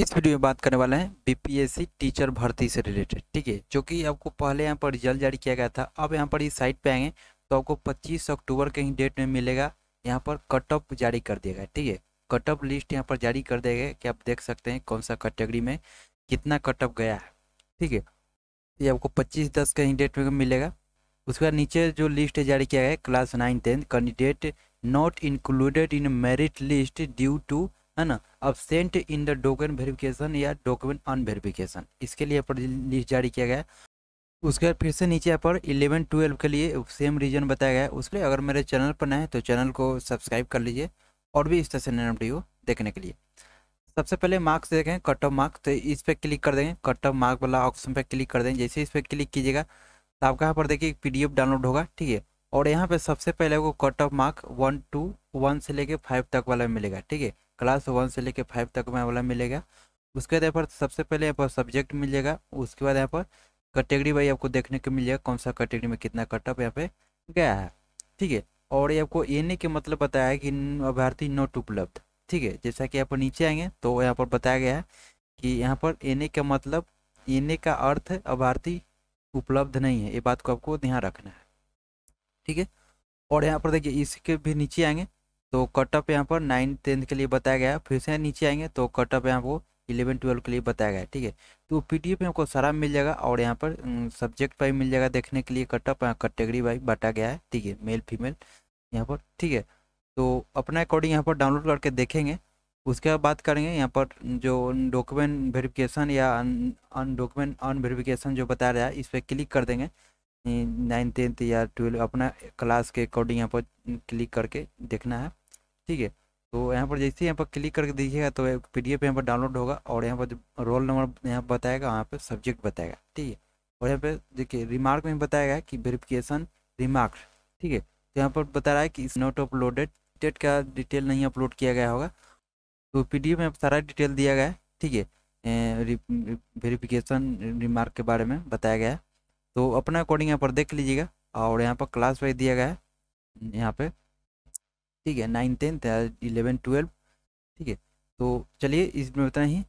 इस वीडियो में बात करने वाले हैं बीपीएससी टीचर भर्ती से रिलेटेड ठीक है जो कि आपको पहले यहाँ पर रिजल्ट जारी किया गया था अब यहाँ पर इस साइट पे आएंगे तो आपको 25 अक्टूबर के ही डेट में मिलेगा यहाँ पर कट ऑफ जारी कर दिया गया ठीक है कट ऑफ लिस्ट यहाँ पर जारी कर दिया गया कि आप देख सकते हैं कौन सा कैटेगरी में कितना कट ऑफ गया है ठीक है ये आपको पच्चीस दस के ही डेट में मिलेगा उसके बाद नीचे जो लिस्ट जारी किया गया है class nine tenth candidate not included in merit list due to है ना अब sent in the document verification या डॉक्यूमेंट अन वेरिफिकेशन इसके लिए पर लिस्ट जारी किया गया उसके बाद फिर से नीचे यहाँ पर इलेवन ट्वेल्व के लिए सेम रीजन बताया गया उसके लिए अगर मेरे चैनल पर नए तो चैनल को सब्सक्राइब कर लीजिए और भी इस तरह से नया वीडियो देखने के लिए सबसे पहले मार्क्स देखें कट ऑफ मार्क्स तो इस पर क्लिक कर देंगे कट ऑफ मार्क वाला ऑप्शन पर क्लिक कर देंगे जैसे इस पर क्लिक कीजिएगा तो आपका यहाँ पर देखिए पी डाउनलोड होगा ठीक है और यहाँ पर सबसे पहले आपको cut off mark one two one से लेकर फाइव तक वाला मिलेगा ठीक है क्लास वन से लेकर फाइव तक में वाला मिलेगा उसके बाद यहाँ पर सबसे पहले यहाँ पर सब्जेक्ट मिलेगा उसके बाद यहाँ पर कैटेगरी वाइज आपको देखने को मिल जाएगा कौन सा कैटेगरी में कितना कटअप यहाँ पे गया है ठीक है और ये आपको एन के मतलब बताया है कि अभ्यर्थी नोट उपलब्ध ठीक है जैसा कि यहाँ पर नीचे आएंगे तो यहाँ पर बताया गया है कि यहाँ पर एन का मतलब एन का अर्थ अभ्यर्थी उपलब्ध नहीं है ये बात को आपको ध्यान रखना है ठीक है और यहाँ पर देखिए इसके भी नीचे आएंगे तो कटअप यहाँ पर नाइन टेंथ के लिए बताया गया है फिर से नीचे आएंगे तो कटअप यहाँ को इलेवन ट्वेल्व के लिए बताया गया है ठीक है तो पी टी एफ में आपको सारा मिल जाएगा और यहाँ पर सब्जेक्ट वाइज मिल जाएगा देखने के लिए कटअप ऑफ कैटेगरी वाइज बांटा गया है ठीक है मेल फीमेल यहाँ पर ठीक है तो अपना अकॉर्डिंग यहाँ पर डाउनलोड करके देखेंगे उसके बाद करेंगे यहाँ पर जो डॉक्यूमेंट वेरिफिकेशन या अन डॉक्यूमेंट अन वेरिफिकेशन जो बताया गया है इस पर क्लिक कर देंगे नाइन टेंथ या ट्वेल्व अपना क्लास के अकॉर्डिंग यहाँ पर क्लिक करके देखना है ठीक है तो यहाँ पर जैसे यहाँ पर क्लिक करके देखिएगा तो पी डी एफ यहाँ पर डाउनलोड होगा और यहाँ पर रोल नंबर यहाँ पर बताएगा वहाँ पर सब्जेक्ट बताएगा ठीक है और यहाँ पर देखिए रिमार्क में बताया गया कि वेरिफिकेशन रिमार्क ठीक है तो यहाँ पर बता रहा है कि इस नोट अपलोडेड डेट का डिटेल नहीं अपलोड किया गया होगा तो पी डी एफ में सारा डिटेल दिया गया है ठीक है वेरिफिकेशन रिमार्क के बारे में बताया गया है तो अपना अकॉर्डिंग यहाँ पर देख लीजिएगा और यहाँ पर क्लास वाइज दिया गया है यहाँ पर ठीक है नाइन टेंथ इलेवन ट्वेल्व ठीक है तो चलिए इसमें उतना ही